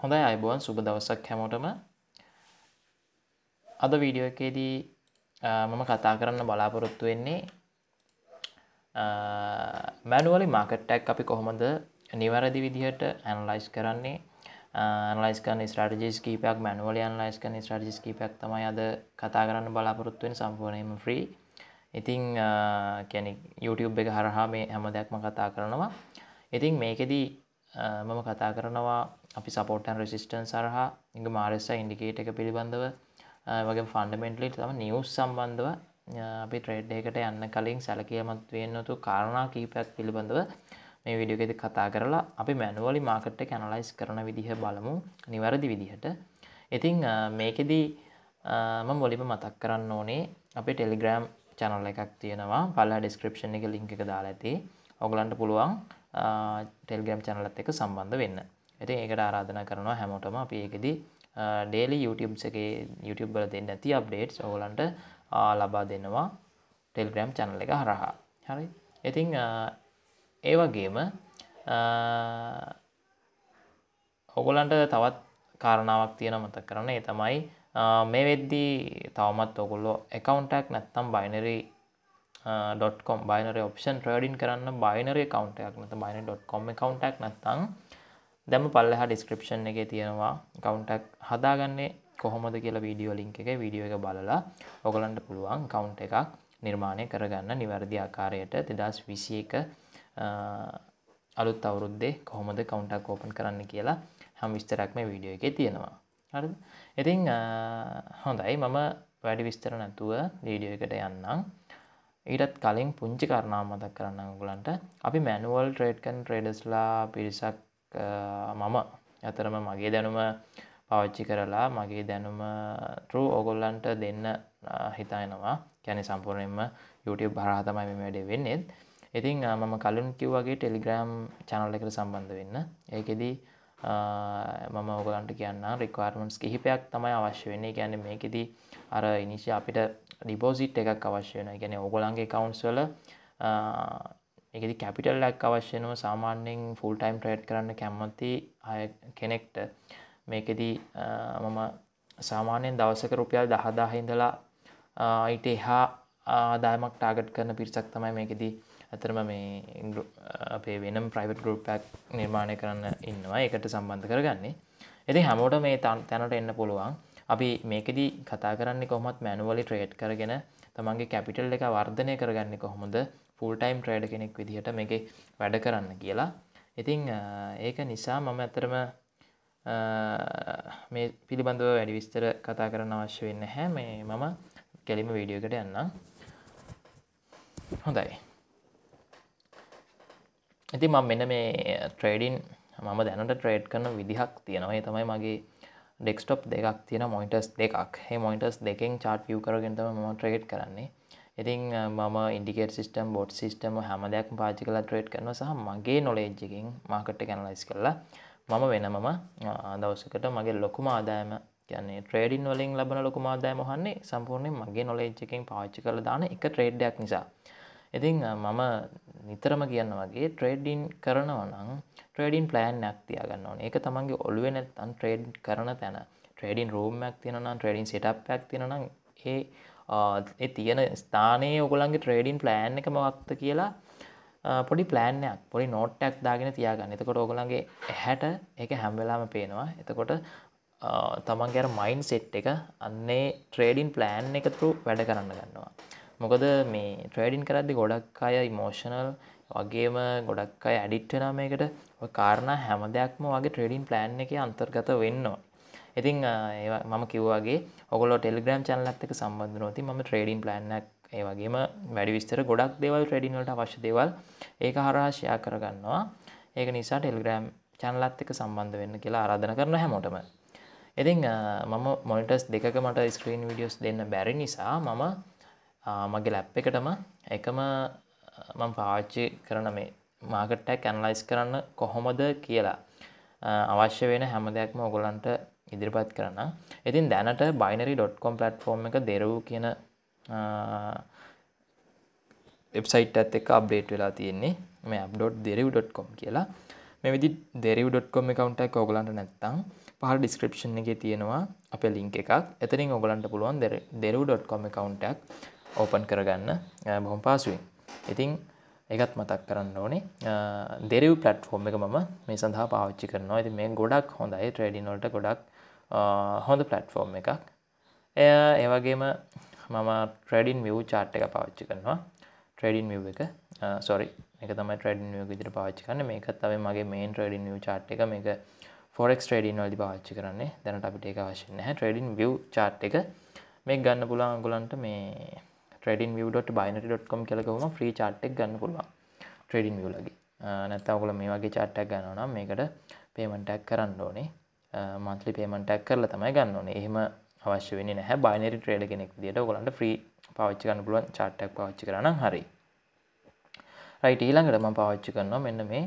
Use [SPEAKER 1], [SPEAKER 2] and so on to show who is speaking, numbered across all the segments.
[SPEAKER 1] හොඳයි අයිබුවන් සුබ දවසක් හැමෝටම අද වීඩියෝ එකේදී මම කතා කරන්න බලාපොරොත්තු වෙන්නේ මැනුවලි මාකට්ටක් අපි කොහොමද නිවැරදි විදිහට ඇනලයිස් කරන්නේ ලයිස්කන ස්ටරජිස් කීපයක් මැනුවල අන්ලයිස්කන ස්ටරජිස් කීපයක් තමයි අද කතා කරන්න බලාපොරොත්තුවෙන් සම්පූර්ණයම ෆ්‍රී ඉතිං කැනෙ YouTube එක හරහා මේ හැම දෙයක්ම කතා කරනවා ඉතිං මේකෙදී මම කතා කරනවා අපි සපෝටන් රෙසිස්ටන් සරහා ඉඟ මාරෙස්ස ඉන්ඩිකේට එක පිළිබඳව වගේ ෆන්ඩමෙන්ටලි තම නිියස් සම්බන්ධව අපි ට්‍රේඩ්ඩයකට යන්න කලින් සැලකියමත් වෙන්නතු කාරණා කීපයක් පිළිබඳව මේ විඩියගෙද කතා කරලා අපි මැනුවලි මාකට්ට කැනලයිස් කරන විදිහ බලමු නිවැරදි විදිහට ඉතිං මේකෙදී ම මොලිම මතක් කරන්න ඕනේ අපි ටෙලිග්‍රෑම් චැනල් එකක් තියෙනවා පල්ලා ඩිස්ක්‍රපෂණ එක ලිංක එක දාලා ඇති ඔගලන්ට පුළුවන් ටෙල්ගම් චැනලත් එක සම්බන්ධ වෙන්න ඇති ඒකට ආරාධන කරනවා හැමෝටම අපි ඒකෙදී ඩේලි YouTube එකේ YouTube වල දෙන්න ඇති අප්ඩේට්ස් ඕගලන්ට ලබා දෙනවා ටෙල්ග්‍රම් චැනල එක හරහා හරි ඉතිං ඒ වගේම ඔගොලන්ට තවත් කාරණාවක් තියෙන මතක් කරන ඒ තමයි මේ වෙද්දී තවමත් ඔගොල්ලෝ එකකවන්ටක් නැත්තම් binary .com binary option trading කරන්න බයිනරි කවන්ටයක් නත බයින.කොම් කවන්ටක් නැත්තං දැම පල්ලහ ඩිස්ක්‍රපෂන් එක තියෙනවා කවුන්ටක් හදාගන්නේ කොහොමද කියලා වීඩියෝ ලිංක එක වීඩියෝ එක බලලා ඔගලන්ට පුළුවන් කවුන්් එකක් නිර්මාණය කරගන්න නිවැරදි ආකාරයට දෙදස් විසි එක අලුත් අවුරුද්දේ කොහොමද කවුන්ටක් ඕපන් කරන්න කියලා හම් විස්තරක් මේ වීඩියෝ එක තියෙනවා හරි ඉතිං හොඳයි මම වැඩි විස්තර නැතුව වීඩියෝ එකට යන්නම් ඊටත් කලින් පුංචි කරණා මතක් කරන්න ගුලන්ට අපි මැනුවල් ට්‍රේඩ්කන් ට්‍රේඩස්ලා පිරිසක් මම ඇතරම මගේ දැනුම පවච්චි කරලා මගේ දැනුම ටරු ඔගොල්ලන්ට දෙන්න හිතායනවා කැනෙ සම්පූර්ණයෙන්ම YouTube බරාතමයි වැඩේ වෙන්නෙත් ඉතිං මම කලුන් කිව්වගේ ටෙලිග්‍රම් චනල් එකට සම්බන්ධ වෙන්න ඒකෙදී මම ඔගලන්ට කියන්න රික්වර්මන්ස් කිහිපයක් තමයි අවශ්‍ය වෙන්නේ ගැන මේකෙදී අර ඉනිශ අපිට ඩිපෝසිට් එකක් අවශ්‍යන ගැන ඔගොලන්ගේ කවන්ස්වල එකදි කැපිටල් ලැක් අවශ්‍යනව සාමාන්‍යෙන් ෆුල් ටයිම් ට්‍රේඩ් කරන්න කැම්මති අය කෙනෙක්ට මේකෙදී මම සාමාන්‍යයෙන් දවසක රුපියල් දහදාහ ඉඳලා අයිට එහා ආදායමක් ටාගට් කරන පිරිසක් තමයි මේකෙදී ඇතරම මේ අපේ වෙනම් ප්‍රයිවට් ගරුප්පයක් නිර්මාණය කරන්න ඉන්නවා එකට සම්බන්ධ කරගන්නේ ඇති හැමෝට මේ තැනට එන්න පුළුවන් අපි මේකෙදී කතා කරන්නේ කොහොමත් මැනුවලි ට්‍රේඩ් කරගෙන තමන්ගේ කැපිටල් එක වර්ධනය කරගන්න කොහොමද ෆූල්ටයිම් ට්‍රයිඩ කෙනෙක් විදිහට මේක වැඩ කරන්න කියලා ඉතිං ඒක නිසා මම ඇතරම මේ පිළිබඳව වැඩි විස්තර කතා කරන්න අවශ්‍ය වෙන්න හැ මේ මම කෙලිම වීඩියෝකට යන්න හොඳයි ඉති මම මෙන මේ ට්‍රේඩින් මම දැනට ට්‍රේඩ් කරන විදිහක් තියෙනවා තමයි මගේ ඩෙක්ස්ටොප් දෙකක් තියෙන මොයිටස් දෙකක් ඒ මොයිටස් දෙකෙන් චාට් ිය කරගෙනතම ම ට්‍රේඩ් කරන්නේ ඉතින් මම ඉන්ඩිකේට සිිටම් බොඩ් සිිටම හැම දෙයක් පාචි කලා ට්‍රේඩ් කරන සහ මගේ නොලේජ්ජකින් මාකට් කැනලයිස් කරලා මම වෙනමම දවසකට මගේ ලොකුම ආදායම කියන්නේ ට්‍රේඩින් වලින් ලබන ලොකුම ආදායම හන්නේ සම්පූර්ණයෙන් මගේ නොලේජ්ජකින් පාච්චි කළ දාන එක ට්‍රේඩ්ඩයක් නිසා ඉතින් මම නිතරම කියන්න වගේ ට්‍රේඩින් කරනවනම් ට්‍රේඩින් ප්ලෑන් යක් තියාගන්න ඕන ඒක තමන්ගේ ඔලුවෙන තන් ට්‍රේඩ් කරන තැන ට්‍රේඩින් රෝම්මයක් තියෙනනම් ට්‍රේඩින් සිටප්යක් තියෙනනම් ඒ තියෙන ස්ථානයේ ඔගොලන්ගේ ට්‍රේඩින් ප්ලෑන් එක මවක්ත කියලා පොඩි ප්ලෑන්යක් පොඩි නෝට්ටක් දාගෙන තියාගන්න එතකොට ඔගොලන්ගේ හැට එක හැම්වෙලාම පේනවා එතකොට තමන්ගේ මයින් සෙට් එක අන්නේ ට්‍රේඩින් ප්ලෑන් එකතුරු වැඩ කරන්න ගන්නවා මොකද මේ ට්‍රේඩින් කරද්දි ගොඩක් අය ඉමෝෂනල් වගේම ගොඩක් අය ඇඩිට්ටනා මේකට කාරණ හැම දෙයක්ම වගේ ට්‍රේඩින් ප්ලෑන් එක අන්තර්ගත වෙන්නවා ඉතිං මම කිව්වාගේ ඔගොල ටෙල්ග්‍රම් චනලත්තක සම්බඳනොති ම ට්‍රේඩින් ප්ලෑන්ක් ඒ වගේම වැඩි විස්තර ගොඩක් දේවල් ට්‍රඩින්වලට අවශ්‍ය දේවල් ඒක හරාශයා කරගන්නවා ඒක නිසා ටෙල්ග්‍රම් චනලත් එක සම්බන්ධ වෙන්න කියලා ආරාධන කරන හැමෝටම ඉතිං මම මොනිටස් දෙක මට ස්ක්‍රීන් විඩියස් දෙන්න බැරි නිසා මම මගේ ලැප් එකටම එකම මං පාච්චි කරන මේ මාගට්ටක් ඇනලයිස් කරන්න කොහොමද කියලා අවශ්‍ය වෙන හැම දෙයක්ම ඔගොලන්ට ඉදිරිපත් කරන්න ඉතින් දැනට බයිනරි ඩොට්කොම් පලට්ෆෝර්ම් එක දෙරවූ කියන වෙබ්සයිට් ඇත් එක අප්ඩේට් වෙලා තියෙන්නේ මේ අප්ඩෝට් දෙරව්.කොම් කියලා මේ විදි දෙරව්.කොම් එකකවන්ටක් ඔගලන්ට නැත්තං පහල් ඩිස්ක්‍රපෂන් එක තියෙනවා අප ලිංක එකක් එතරින් ඔගලන්ට පුළුවන් දෙරව්.කොම් එකකවන්ටක් ඕපන් කරගන්න බොහොම පාසුවෙන් ඉතිං එකත් මතක් කරන්න ඕනේ දෙරව් පලට්ෆෝර්ම් එක මම මේ සඳහා පාවිච්චි කරනවා ඇති මේ ගොඩක් හොඳයි ට්‍රඩිනොට ගොඩක් හොඳ පලට්ෆෝර්ම් එකක් එය ඒවගේම මම ට්‍රඩින් මියව් චාට් එක පාවිච්චි කරනවා ට්‍රඩින් මියව් එක සොරි එක තම ට්‍රඩින් මියෝ විදිර පාච්චි කරන්න මේක තව මගේ මේන් ට්‍රඩින් මියව් චාට් එක මේක ෆොරෙක් ට්‍රඩින් වලදි පාච්චි කරන්නේ දැනට අපිට එක වශන්න හැ ට්‍රඩින් වියව් චාට් එක මේ ගන්න පුලා අගුලන්ට මේ ට්‍රඩින් ව.බයිනට.කොම් කලකවම ්‍රී චාට්ටක් ගන්න පුළුවන් ට්‍රඩින් වියලගේ නැත්තවකුල මේ වගේ චාට්ටක් ගන්නනම් මේකට පේමටක් කරන්න ඕනේ මන්ත්‍රි පේමටක් කරල තමයි ගන්න ඕනේ එහෙම අවශ්‍ය වෙන නැහැ බයිනරි ට්‍රේඩ කෙනෙක් දිට ගොලන්ට ්‍රී පවිච්ච කන්න පුලුවන් චාට්ටක් පවිච්චි කරන හරි රයිට ඊළඟටම පාවිච්චි කරනවා මෙන්න මේ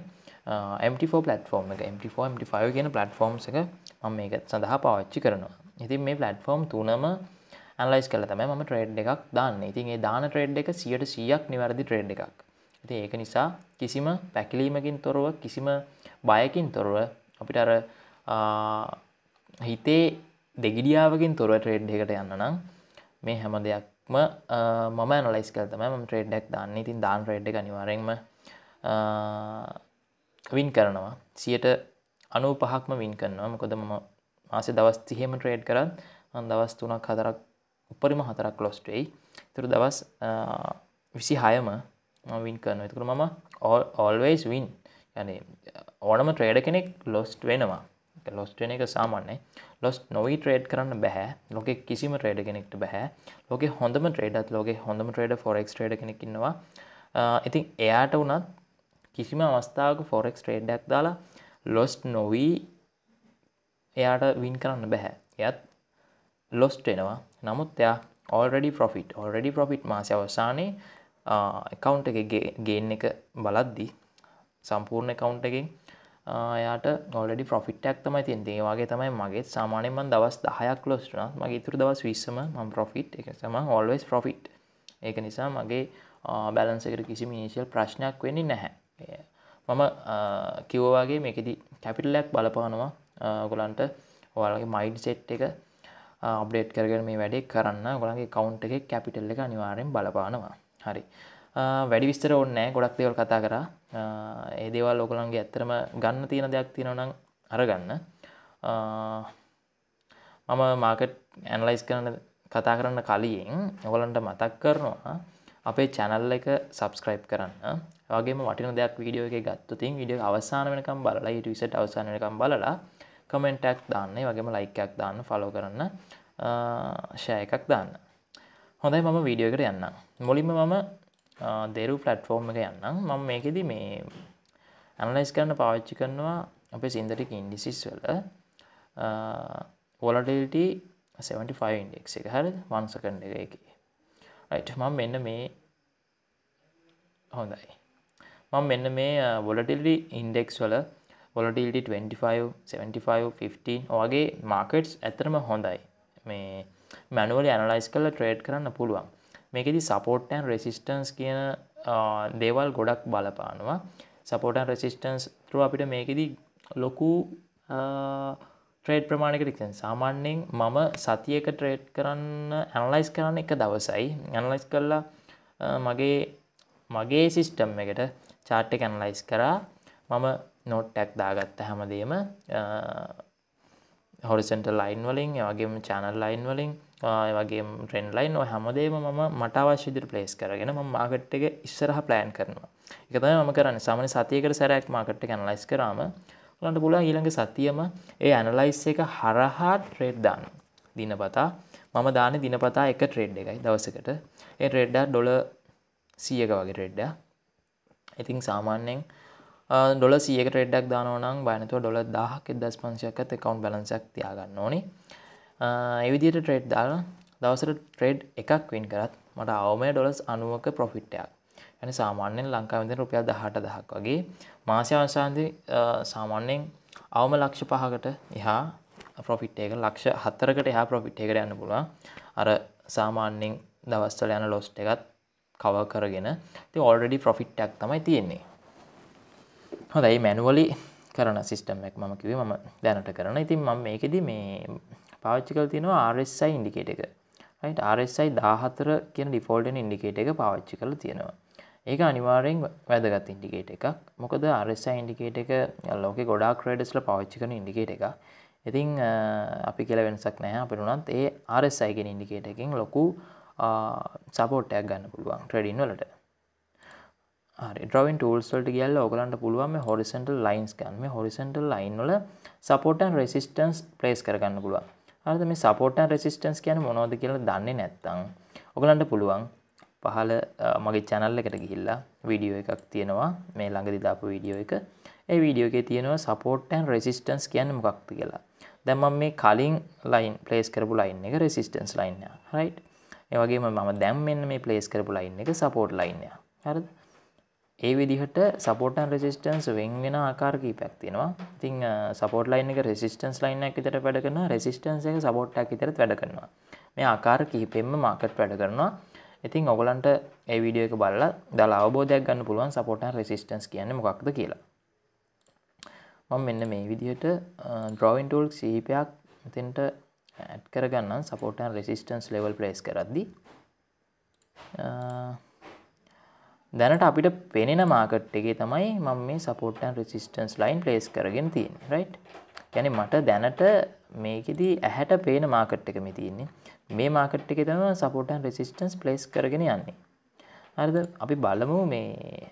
[SPEAKER 1] MT4 පලටෆෝර්ම් එක MT4 MT5 කියන පලටෆෝර්ම් එක මම මේක සඳහා පාවිච්චි කරනවා ඉතින් මේ පලටෆෝර්ම් තුනම ඇන්ලයිස් කල තමයි ම ට්‍රේඩ් එකක් දාන්න ඉතින් ඒ දාන ට්‍රේඩ් එක සියට සියක් නිවැරදි ට්‍රේඩ් එකක් ඇති ඒක නිසා කිසිම පැකිලීමකින් තොරව කිසිම බයකින් තොරව අපිට අර හිතේ දෙගිඩියාවකින් තොරව ට්‍රේඩ් එකට යන්න නම් මේ හැම දෙයක්ම මම ඇනලයිස් කල තමයි ම ට්‍රේඩ්ඩක් දාන්න ඉතින් දාන් ට්‍රේඩ් එක නිවාරෙන්ම වින් කරනවා සියට අනු පහක්ම වින් කරනවා මොකොද මම මාසේ දවස් තිහෙම ට්‍රේඩ් කරත් දවස් තුනක් හදරක් උපරිම හතරක් ලොස්ට වෙයි තුර දවස් විසි හයම වින් කරන තුකර මම ඕල්වයිස් වින් යන ඕනම ට්‍රේඩ කෙනෙක් ලොස්ට වෙනවා ලොස්ටන එක සාමාන්‍යයි ලොස් නොවී ට්‍රේඩ් කරන්න බැහැ ලොක කිසිම ට්‍රේඩ කෙනෙක්ට බැහැ ලොක හොඳම ට්‍රේඩත් ලොක හොඳම ට්‍රේඩ ෆොරෙක් ට්‍රේඩ කෙනෙකින්නවා ඉතින් එයාට වනත් කිසිම අවස්ථාවක ෆොරෙක් ට්‍රේඩ්ඩක් දාලා ලොස් නොවී එයාට වින් කරන්න බැහැ එයත් ලොස්ටෙනවා නමුත් එයා ඔල්රඩි ප්‍රොෆිට් ඔල්රඩි ප්‍රොෆිට් මාස අවසානයේ එකකවුන්් එක ගේන් එක බලද්දි සම්පූර්ණ කවුන්් එකෙන් යාට ගොඩි ප්‍රොෆිට්ටක් තමයි තින් ඒවාගේ තමයි මගේ සාමානයමන් දවස් දහයක් ලොස්ටන මගේ ඉතුර දවස් විස්සම ම ප්‍රොෆිට් එක සම ඔල්වස් ප්‍රොෆිට් ඒක නිසා මගේ බැලන්සකට කිසි මිනිශල් ප්‍රශ්නයක් වෙන්නේ නැහැ මම කිව්වාගේ මේකෙදි කැපිටල්ලක් බලපානවා ගොලන්ට ඔයාලගේ මයින්ඩ් සෙට් එක අප්ඩේට් කරගෙන මේ වැඩේ කරන්න ගොළන්ගේ කවුන්ට් එක කැපිටල් එක අනිවාරයෙන් බලපානවා හරි වැඩි විස්තර ඔන්නෑ ගොඩක් දෙවල් කතා කර ඒ දේවල් ඔකොළන්ගේ ඇත්තරම ගන්න තියෙන දෙයක් තියෙනවනම් අරගන්න මම මාකට් ඇනලයිස් කරන කතා කරන්න කලියෙන් ඔවලන්ට මතක් කරනවා අපේ චැනල් එක සබස්ක්‍රයිබ් කරන්න වගේ මටින දෙයක් වීඩියෝ එක ගත්තු තින් විඩිය අවසාන වෙනකම් බලලා ට විසට අවසාන වෙනකම් බලලා කමෙන්ටක් දාන්න වගේම ලයිකයක් දාන්න ෆලෝ කරන්න ෂය එකක් දාන්න හොඳයි මම වීඩියෝකට යන්න මුලින්ම මම දෙරු පලට්ෆෝර්ම් එක යන්නම් මම මේකෙද මේ ඇනලයිස් කරන්න පාවිච්චි කරනවා අපේ සින්දරික ඉන්ඩිසිස් වල පොලටල්ට 75 ඉන්ඩෙක් එක හරි වන්සකඩ එක රයිට් මම මෙන්න මේ හොඳයි මම මෙන්න මේ වොලටිල්ලි ඉන්ඩෙක්ස් වල පොලටිල්ටි 2575 වගේ මාකට්ස් ඇතරම හොඳයි මේ මැනුවල ඇනලයිස් කල ට්‍රේඩ් කරන්න පුළුවන් මේකෙදි සපෝට්ටන් රෙසිස්ටන්ස් කියන දේවල් ගොඩක් බලපානවා සපෝටන් රෙසිස්ටන්ස් තුර අපිට මේකෙදි ලොකු ට්‍රේඩ් ප්‍රමාණකටක්ෂන් සාමාන්‍යයෙන් මම සතියක ට්‍රේඩ් කරන්න ඇනලයිස් කරන්න එක දවසයි ඇනලයිස් කරලා මගේ මගේ සිිස්ටම් එකට චාට්ට කැනලයිස් කරා මම නෝට් ටැක් දාගත්ත හැමදේම හොරිසට ලයින් වලින් යගේම චානල් ලයින් වලින් වගේ ට්‍රෙන් ලයින් ඔ හැමදේම ම මට අවශ්‍යදිර ප්ලේස් කරගෙන ම මාගට් එක ඉස්සරහ ප්ලෑන් කරනවා එකතම ම කරන්න සමන සතියකට සැරයක් මාකට් කැනලයිස් කරාම ලට පුල ඊළඟ සතියම ඒ ඇනලයිස් එක හරහා ට්‍රේඩ් දාන දිනපතා මම දාන දිනපතා එක ට්‍රේඩ් එකයි දවසකට ඒ ට්‍රේඩ්ඩා ඩොල සියක වගේ ට්‍රෙඩ්ඩා ඉතිං සාමාන්‍යයෙන් ඩොල සියක ටෙඩ්ඩක් දානවනම් බයනතුව ඩොල දාහක් එදස් පංශයක්කත් එකකවන්් බලන්සක් තියාගන්න ඕනි එවිදියට ට්‍රේඩ් දාල දවසට ට්‍රේඩ් එකක් වින් කරත් මට අවමය ඩොලස් අනුවක පොෆිට්ටයක් ඇන සාමාන්‍යෙන් ලංකාවිද රුපියා දහට දහක් වගේ මාස්‍යවංශාන්ති සාමාන්‍යයෙන් අවම ලක්ෂ පහකට එහා පොෆිට් එක ලක්ෂ හත්තරකට එහා පොෆිට් එකට යන්න පුළුව අර සාමාන්‍යෙන් දවස්වල යන ලොස්ට එකත් කව කරගෙන ති ඔල්ඩඩි ප්‍රොෆිට්ටක් තමයි තියෙන්නේ හොඳයි මැනුවලි කරන සිිස්ටම් එක් මම කිවේ ම දැනට කරන ඉතින් ම මේකෙද මේ පාච්චිකල් තියෙනවා ආරSI ඉන්ඩිකේට එක RSI දාහතර කියන ඩිෆෝල්ඩන් ඉන්ඩිකේට එක පාච්චි කළ තියෙනවා ඒක අනිවාරෙන් වැදගත් ඉන්ඩිකේට එකක් මොකද RSI ඉන්ඩිකේට එක ලෝක ගොඩා ක්‍රඩස්ල පාච්චි කන ඉන්ඩිකේට එක ඉතිං අපි කියල වෙනසක් නෑ අපිරුණත් ඒ RSIගෙන් ඉන්ඩිකේට එකින් ලොකු සපෝට්ටයක් ගන්න පුළුවන් ට්‍රඩින් වලට ඩ්‍රවන් ටූල්ස්වලට කියල්ල ඔගලන්ට පුළුවන් හොරිසන්ටල් ලයින්ස් ගන්න මේ හොරිසන්ටල් ලයින්වල සපෝටන් රෙසිස්ටන්ස් ප්ලේස් කරගන්න පුළුවන් අද මේ සපෝටන් රෙසිස්ටන්ස් කියන මොනෝද කියලා දන්නේ නැත්තං ඔගලන්ට පුළුවන් පහල මගේ චැනල් එකට ගිහිල්ලා වීඩියෝ එකක් තියෙනවා මේ ළඟ දිදාපු වීඩියෝ එක ඒ වීඩියෝ එකේ තියෙනවා සපෝටන් රෙසිස්ටන්ස් කියන්නේ මොකක්ද කියලා දැන් මම මේ කලින් ලයින් ප්ලේස් කරපු ලයින් එක රෙසිස්ටන්ස් ලයින් එක රයිට් ඒ වගේම මම දැන් මෙන්න මේ ප්ලේස් කරපු ලයින් එක සපෝට් ලයින් එක හරිද ඒ විදිහට සපෝටන් රෙසිස්ටන්ස් වෙන් වෙන ආකාර කීපයක් තියෙනවා ඉතින් සපෝට් ලයින් එක රෙසිස්ටන්ස් ලයින් එකක් විතර වැඩ කරනවා රෙසිස්ටන්ස් එක සපෝට් එකක් විතරත් වැඩ කරනවා මේ ආකාර කිහිපෙම මාකට් වැඩ කරනවා ඉතින් ඔගලන්ට ඒ වීඩියෝ එක බලලා දාලා අවබෝධයක් ගන්න පුළුවන් සපෝටන් රෙසිස්ටන්ස් කියන්නේ මොකක්ද කියලා මම මෙන්න මේ විදිහට ඩ්‍රොවින් ටූල් කිහිපයක් මෙතෙන්ට ඇඩ් කරගන්නම් සපෝටන් රෙසිස්ටන්ස් ලෙවල් ප්ලේස් කරද්දී දැනට අපිට පෙනෙන මාකට් එකේ තමයි මම මේ support and resistance line place කරගෙන තියෙන්නේ රයිට් يعني මට දැනට මේකෙදි ඇහැට පේන මාකට් එක මේ තියෙන්නේ මේ මාකට් එකේ තමයි සපෝට් ඇන් රෙසිස්ටන්ස් ප්ලේස් කරගෙන යන්නේ හරිද අපි බලමු මේ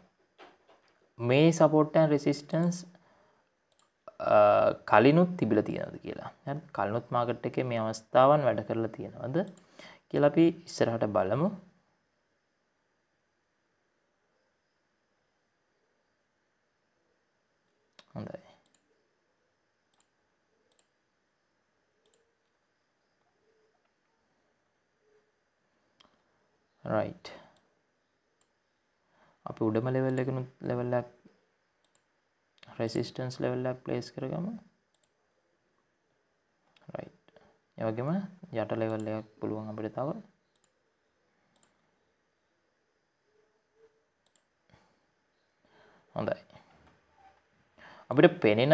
[SPEAKER 1] මේ සපෝට් ඇන් රෙසිස්ටන්ස් කලිනුත් තිබිලා තියෙනවද කියලා හරි කලිනුත් මාකට් එකේ මේ අවස්ථාවන් වැඩ කරලා තියෙනවද කියලා අපි ඉස්සරහට බලමු රයිට් අපි උඩම ලෙවල් එකනුත් ලෙවල්ලක් රෙසිස්ටන්ස් ලෙවල්ලක් ප්ලේස් කරගම රයිට් එවගේම යට ලෙවල් එකක් පුළුවන් අපිට තව හොඳයි අපිට පෙනෙන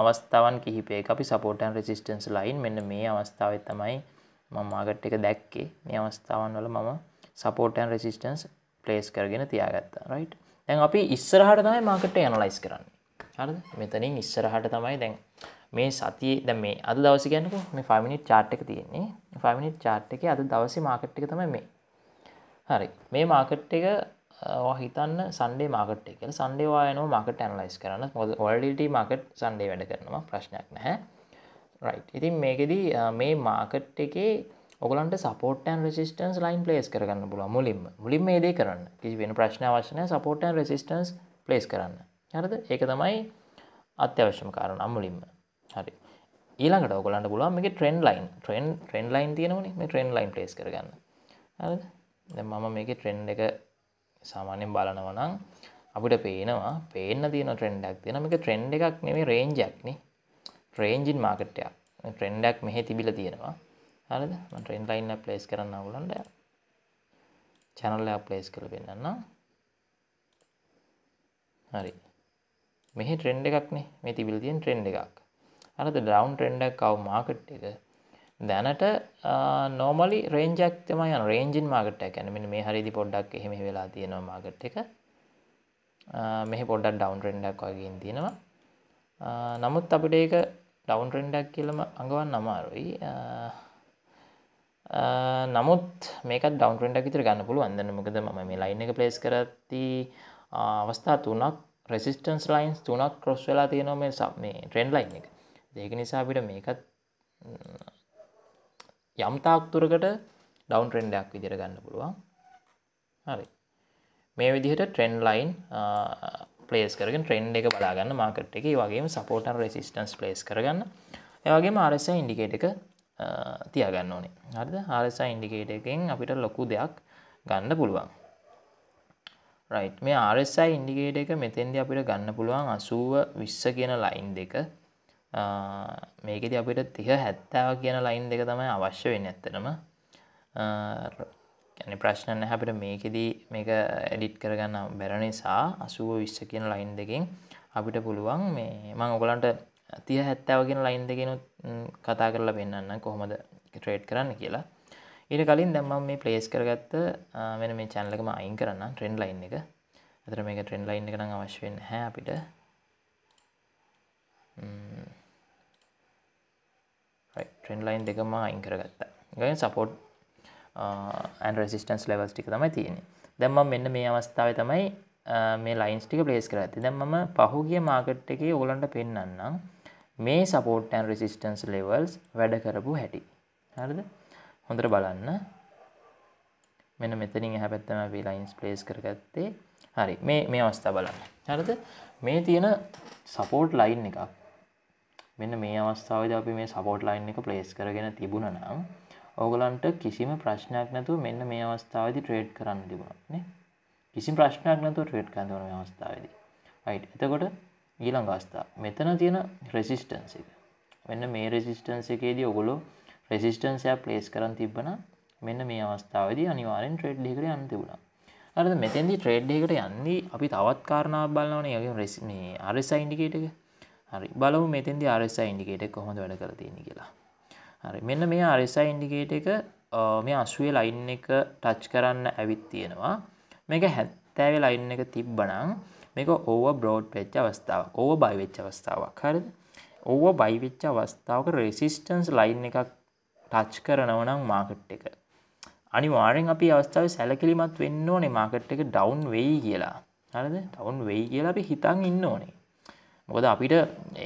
[SPEAKER 1] අවස්ථාවන් කිහිපේ අපි සපෝටන් රෙසිස්ටන්ස් ලයින් මෙන්න මේ අවස්ථාවත් තමයි මම මාගට් එක දැක්කේ මේ අවස්ථාවන් වල මම සපෝටන් රෙසිස්ටන්ස් ප්ලේස් කරගෙන තියාගත්තා රයිට් දැන් අපි ඉස්සරහට තමයි මාකට්ට යනලයිස් කරන්න හරද මෙතනින් ඉස්සරහට තමයි දැන් මේ සතිය දැ මේ අද දවස ගැනක මේ ෆමිනිට් චාට් එක තියෙන්නේ ෆමිනිට් චාට් එක අද දවස මාකට් එක තමයි මේ හරි මේ මාකට් එක හිතන්න සන්ඩේ මාකට් එක සන්ඩේවා යන මකට ඇනලයිස් කරන්න මොද ඔල්ඩට මකට් සන්ඩේ වැඩ කරනවා ප්‍රශ්නයක් නැහැ රයි් ඉතින් මේකෙදී මේ මාකට් එකේ ඔගලන්ට සපෝටන් රෙසිස්ටන්ස් ලයින් පලේස් කරන්න පුළුව මුලින්ම මුලින් මේ දේ කරන්න කිසි වෙන ප්‍රශ්න අවශ්‍යනය සපෝටන් රෙසිස්ටන්ස් පලේස් කරන්න හරද ඒක තමයි අත්‍යවශ්‍යම කාරණ අම්මුලින්ම හරි ඊළඟට ඔගලන්ට පුළුවන් මේ trend line trend trend line තියෙනවනේ මේ ට්‍රෙන් ලයින් පලේස් කරගන්න හරද මම මේක ට්‍රෙන්් එක සාමාන්‍යෙන් බලනවනම් අපිට පේනවා පේන්න තියෙන ට්‍රෙන්ඩක් තියෙන මේක ට්‍රෙන්ඩ් එකක් නෙවේ රේන්ජක්නේ රේන්ජින් මාකට්ටයක් ට්‍රෙන්ඩක් මෙහෙ තිබිල තියෙනවා හරිද මම ට්‍රෙන්ඩ් ලයින් එක ප්ලේස් කරන්න ඕගලන්ට channel එක ප්ලේස් කරලා පෙන්නන්න හරි මෙහි ට්‍රෙන්ඩ් එකක් නේ මේ තිබිලා තියෙන ට්‍රෙන්ඩ් එකක් හරිද ඩවුන් ට්‍රෙන්ඩ් එකක් ආව මාකට් එක දැනට නෝමලි රේන්ජ් එකක් තමයි යන රේන්ජ් ඉන් මාකට් එක කියන්නේ මෙන්න මේ හරියදී පොඩ්ඩක් එහෙම වෙලා තියෙනවා මාකට් එක මෙහි පොඩ්ඩක් ඩවුන් ට්‍රෙන්ඩ් එකක් වගේ තියෙනවා නමුත් අපිට ඒක ඩවුන් ට්‍රෙන්ඩ් එකක් කියලාම අඟවන්න අමාරුයි නමුත් මේක ඩවන්ටෙන්ට කිතර ගන්න පුළුවන්දන්න මොකද ම මේ ලයින් එක පලේස් කරති අවස්ථා තුනක් රෙසිස්ටන්ස් ලයින්ස් තුනක් ක්‍රොස් වෙලා තියනොම සබ් මේ ට්‍රෙන්ඩ් ලයින් එක දෙක නිසා අපිට මේකත් යම්තාක්තුරකට ඩවන් ට්‍රෙන්ඩයක් විදිර ගන්න පුළුවන් හරි මේ විදිහට ට්‍රෙන්ඩ් ලයින් පලේස් කරගෙන ට්‍රෙන්ඩ් එක බලාගන්න මාකට් එක වගේ සපෝටන් රෙසිස්ටන්ස් පලේස් කරගන්න ඒවගේ මාරස ඉන්ඩිකේට එක තියාගන්න ඕනේ හරිද ආරසා ඉන්ඩිකේට එකෙන් අපිට ලොකු දෙයක් ගන්න පුළුවන් රයි් මේ ආරසයි ඉන්ඩිකේට එක මෙතෙන්ද අපිට ගන්න පුළුවන් අසුව විශ්ස කියන ලයින් දෙක මේකෙද අපිට තිහ හැත්තාව කියන ලයින් දෙක තමයි අවශ්‍ය වෙන ඇත්තනම ගැන ප්‍රශ්නන්න හැපිට මේකෙදී මේක එඩිට් කරගන්න බැරනිසා අසුව විශ්ස කියන ලයින් දෙකින් අපිට පුළුවන් මේ මං ඔගලන්ට තිය හැත්තවගෙන ලයින් දෙගෙනුත් කතා කරලා පෙන්න්න කොහොමද ට්‍රේඩ් කරන්න කියලා ඊට කලින් දැම්ම මේ ප්ලේස් කරගත්ත වෙන මේ චැන්ලකම අයින් කරන්න ට්‍රෙන්ඩ් ලයින් එක අතර මේක ට්‍රෙන්ඩ් ලයින් එකන අවශ්‍යෙන් හැ අපිට ට්‍රෙන්ඩ් ලයින් දෙකම අයින් කරගත්තා ගයි සපෝට් ඇන්රසිස්ටන්ස් ලෙවස් ටික තමයි තියෙන්නේ දැම්ම මෙන්න මේ අවස්ථාව තමයි මේ ලයින්ස් ටික ප්ලේස් කරඇති දැම්ම පහුගිය මාකට් එකේ ඕලන්ට පෙන්න්නම් මේ සපෝට් ඇන් රෙසිස්ටන්ස් ලෙවල්ස් වැඩ කරපු හැටි හරිද හොඳට බලන්න මෙන මෙතනින් එහ පැත්තම අපි ලයින්ස් ප්ලේස් කරගත්තේ හරි මේ මේ අවස්ථා බලන්න හරිද මේ තියෙන සපෝට් ලයින් එකක් මෙන්න මේ අවස්ථාවද අපි මේ සපෝට් ලයින් එක ප්ලේස් කරගෙන තිබුණ නම් ඕගලන්ට කිසිම ප්‍රශ්නයක් නැතුව මෙන්න මේ අවස්ථාවදි ට්‍රේඩ් කරන්න තිබුණනේ කිසි ප්‍රශ්නයක් නැතුව ට්‍රේඩ් කරන්න ඕන අවස්ථාවේදී රයිට් එතකොට ඊළඟ අවස්ථා මෙතන තියෙන රෙසිස්ටන්ස එක මෙන්න මේ රෙසිස්ටන්ස එකේදී ඔගොලෝ රෙසිස්ටන්සය ප්ලේස් කරන්න තිබන මෙන්න මේ අවස්ථාවදී අනිවාරෙන් ට්‍රේඩ් ලිකට යන්න තිබුණා අරද මෙතැදි ට්‍රේඩ් එකට යන්නේ අපි තවත් කාරණා බලවන යගේ රෙස් මේ අරෙස ඉන්ඩිකේට එක හරි බලව මෙතන්දි අරෙස ඉන්ඩිකේට කොහොඳ වැඩ කර තියෙන කියලා හරි මෙන්න මේ අරෙස ඉන්ඩිකේට එක මේ අස්ුවේ ලයින් එක ටච් කරන්න ඇවිත් තියෙනවා මේක හැත්තෑවේ ලයින් එක තිබ්බනං මේක ඕව බ්‍රෝඩ් වෙච්ච අවස්ථාව ඕව බයි වෙච්ච අවස්ථාවක් හරිද ඕව බයි වෙච්ච අවස්ථාවක රෙසිස්ටන්ස් ලයින් එකක් ටච් කරනවනම් මාකට් එක අනිවාරෙන් අපි අවස්ථාව සැලකිලිමත් වෙන්න ඕනේ මාකට් එක ඩවුන් වෙයි කියලා හරිද ඩවුන් වෙයි කියලා අපි හිතන් ඉන්න ඕනේ මොකද අපිට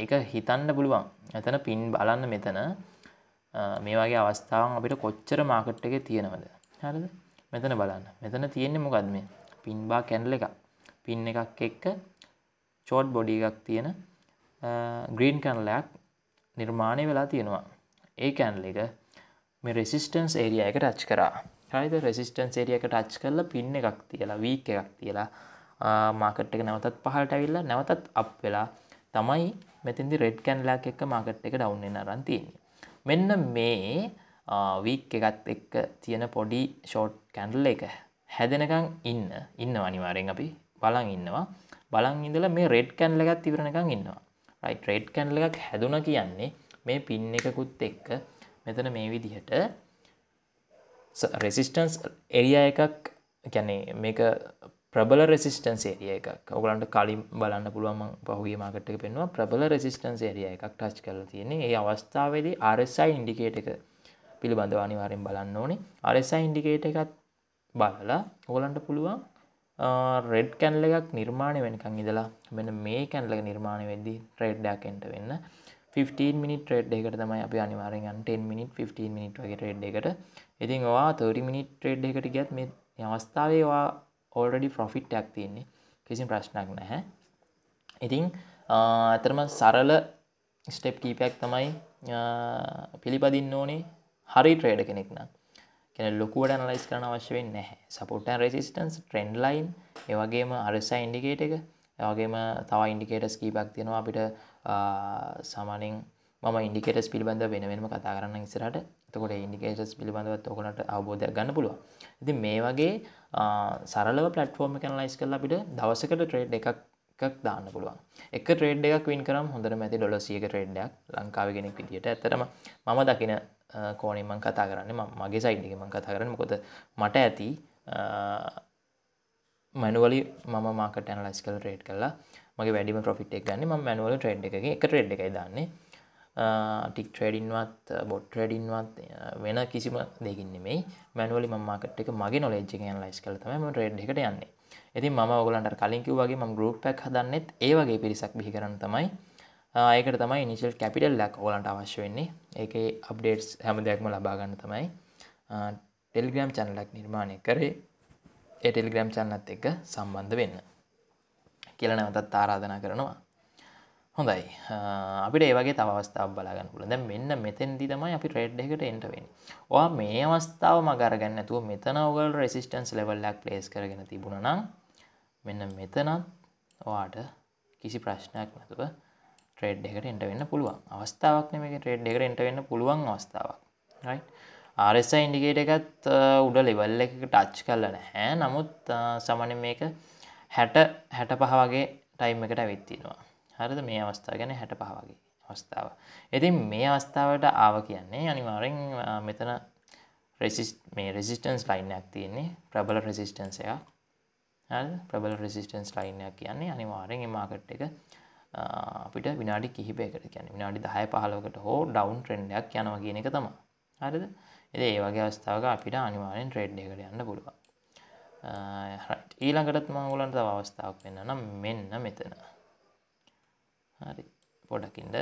[SPEAKER 1] ඒක හිතන්න පුළුවන් එතන පින් බලන්න මෙතන මේ වගේ අවස්ථාවන් අපිට කොච්චර මාකට් එකේ තියෙනවද හරිද මෙතන බලන්න මෙතන තියෙන්නේ මොකද්ද මේ පින් බා කැන්ඩල් එකක් පින් එකක් එක්ක චෝට් බොඩි එකක් තියෙන ග්‍රීන් කැනලයක් නිර්මාණය වෙලා තියෙනවා ඒ කැන්ල එක මේ රෙසිස්ටන්ස් ඒරිය එක ටච් කරා හරිද රෙසිස්ටන්ස් ඒරිය එක ටච් කරලා පින් එකක් තියලා වීක් එකක් තියලා මාකට් එක නැවතත් පහලට ඇවිල්ලා නැවතත් අප් වෙලා තමයි මෙතින්දි රෙඩ් කැන්ලක් එක්ක මාකට් එක ඩවුන් වෙන අරන් තියෙන්නේ මෙන්න මේ වීක් එකත් එක්ක තියෙන පොඩි ෂෝට් කැන්ඩල් එක හැදෙනකං ඉන්න ඉන්න අනිවාරෙන් අපි බලන් ඉන්නවා බලන් ඉඳලා මේ රෙඩ් කැන්ල එකත් තිබරණකං ඉන්නවා රයිට් රෙඩ් කැන්ල එකක් හැදුන කියන්නේ මේ පින් එකකුත් එක්ක මෙතන මේ විදිහට රෙසිස්ටන්ස් එරිය එකක් ගැනේ මේක ප්‍රබල රෙසිස්ටන්ස් ඒරිය එකක් ඔගලන්ට කලින් බලන්න පුළුවම පහුගේ මාකට්ක පෙන්වා ප්‍රබල රෙසිස්ටන්ස් ඒරිය එකක් ටච් කරලා තියෙන්නේ ඒ අවස්ථාවේදී RSI ඉන්ඩිකේට එක පිළිබඳව අනිවාරෙන් බලන්න ඕනේ RSI ඉන්ඩිකේට එකත් බලලා ඔගලන්ට පුළුවන් රෙඩ් කැන්ල එකක් නිර්මාණය වෙනකං ඉදලා මෙන මේ කැන්ලක නිර්මාණය වෙද්දි රෙඩ්ඩයක් එන්ට වෙන්න 15 මිනිට රෙඩ් එකට තමයි අපි අනිවාරෙන් 10 මිනිට 15 මිනිට වගේ රෙඩ් එකට ඉතින් වා 30 මිනිට රෙඩ් එකට ගත් මේ අවස්ථාවේවා ඕල්ඩඩි ප්‍රොෆිට් ඇක් තියන්නේ කිසි ප්‍රශ්නක් නැහැ ඉතිං ඇතරම සරල ස්ටෙප් කීපයක් තමයි පිළිපදින්න ඕනේ හරි ට්‍රේඩ කෙනෙක් නම් කෙන ලොකුවට නලයිස් කරන අවශ්‍යවෙන් නැහැ සපොටන් රෙසිස්ටන්ස් ට්‍රෙන්ඩ් ලයින් ඒවගේම අරසා ඉන්ඩිකේට එක ඒවගේම තව ඉන්ඩිකේටස් කීපක් තියෙනවා අපිට සමනින් ම ඉන්ඩිකේටස් පිළිබඳ වෙනවෙනම කතා කරන්න ඉස්සරට එතකොට ඉන්ඩිකේටස් පිළිබඳවත් ඔකනට අවබෝධයක් ගන්න පුළුව ඇති මේ වගේ සරලව පටෆෝර්ම කනලයිස් කරලා අපිට දවසකට ට්‍රේඩ් එකක් එකක් දාන්න පුළුවන් එක ට්‍රේඩ් එකක් වින් කරම් හොඳර මැති ඩොලසියක ට්‍රේඩ්ඩක් ලංකාවගෙනෙක් විදිට ඇතරම මම දකින කෝනෙමං කතා කරන්න මගේ සයිඩ්ිකම කතා කරන්න කොද මට ඇති මැනුවලි මම මාකට ඇනලයිස් කල් ට්‍රේඩ් කලා මගේ වැඩිම පොෆිට් එක ගන්න ම මැනුවල ට්‍රේඩ් එක එක ට්‍රේඩ් එකයි දන්නේ ටික් ට්‍රේඩින්වත් බොඩ් ට්‍රේඩින්වත් වෙන කිසිම දෙකින්නෙමයි මැනුවලි මකට එක මගේ නොලෙජ් එක ලයිස් කලතම ට්‍රේඩ් එකට යන්නේ ඉතින් ම ඔගලන්ට කලින්කිවගේ ම ගරුප්පක් හදන්නෙත් ඒවගේ පිරිසක් බිහි කරන තමයි ඒක තමයි නිශල් කැපිටල් ලක් ඕලන්ට අවශ්‍ය වෙන්නේ ඒක අප්ඩේට්ස් හැම දෙයක්ම ලබාගන්න තමයි ටෙල්ග්‍රම් චැනලක් නිර්මාණය කරේ ඒ ටෙල්ග්‍රම් චැනලත් එක්ක සම්බන්ධ වෙන්න කියල නැවතත් ආරාධනා කරනවා හොඳයි අපිට ඒවගේ තවස්ථාව බලාගන්න පුල දැ මෙන්න මෙතැන්දි තමයි අපි රේඩ් එකට එන්ටවෙන් වා මේ අවස්ථාව මගරගන්න ඇතුව මෙතනවගල් රෙසිස්ටන්ස් ලෙවල්ලක් ලේස් කරගෙන තිබුණනම් මෙන්න මෙතනත් වාට කිසි ප්‍රශ්නයක් නැතුව ට්‍රේඩ් එකට එන්ට වෙන්න පුළුවන් අවස්ථාවක් මේ ට්‍රේඩ් එකට එන්ට වෙන්න පුළුවන් අවස්ථාවක් ආරස ඉන්ඩිකේට එකත් uh, උඩ ලෙවල් එක ටච් කල්ල නැහැ නමුත් uh, සමන මේක හැට හැට පහ වගේ ටයිම් එකට වෙත්තිනවා හරද මේ අවස්ථා ගැන හැට පහ වගේ අවස්ථාව ඉතින් මේ අවස්ථාවට ආව කියන්නේ අනිවාරෙන් uh, මෙතන රෙසිස් මේ රෙසිස්ටන්ස් ලයින්නයක් තියන්නේ ප්‍රබල රෙසිස්ටන්සය ප්‍රබල රෙසිස්ටන්ස් ලයින්නයක් කියන්නේ අනිවාරෙන් මාකට් එක අපිට විනාඩි කිහිපයකට කියන විනාඩි දහය පහලකට හෝ ඩවන් ට්‍රෙන්ඩයක් යනවා කියන එක තම හරිද එද ඒ වගේ අවස්ථාවක අපිට අනිවාරෙන් ට්‍රේඩ්ඩ එකට යන්න පුළුවන් ඊළඟටත් මංගුලන්ට අවස්ථාවක් වෙන්න නම් මෙන්න මෙතන හරි පොඩකින්ද